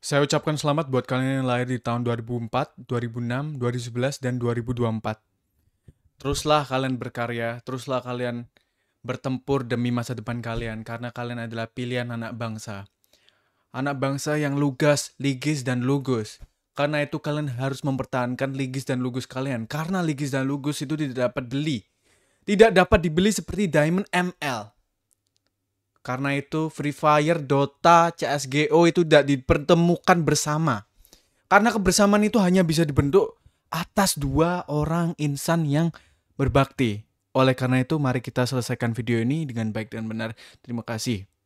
Saya ucapkan selamat buat kalian yang lahir di tahun 2004, 2006, 2011, dan 2024. Teruslah kalian berkarya, teruslah kalian bertempur demi masa depan kalian, karena kalian adalah pilihan anak bangsa. Anak bangsa yang lugas, ligis, dan lugus. Karena itu kalian harus mempertahankan ligis dan lugus kalian, karena ligis dan lugus itu tidak dapat beli. Tidak dapat dibeli seperti Diamond ML. Karena itu Free Fire, Dota, CSGO itu tidak dipertemukan bersama. Karena kebersamaan itu hanya bisa dibentuk atas dua orang insan yang berbakti. Oleh karena itu mari kita selesaikan video ini dengan baik dan benar. Terima kasih.